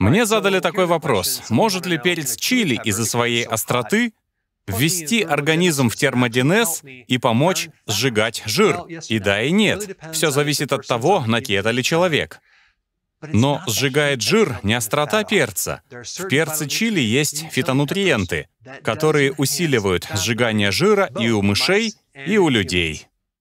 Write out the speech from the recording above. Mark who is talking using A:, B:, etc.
A: Мне задали такой вопрос. Может ли перец чили из-за своей остроты ввести организм в термодинез и помочь сжигать жир? И да, и нет. Все зависит от того, на кето ли человек. Но сжигает жир не острота перца. В перце чили есть фитонутриенты, которые усиливают сжигание жира и у мышей, и у людей.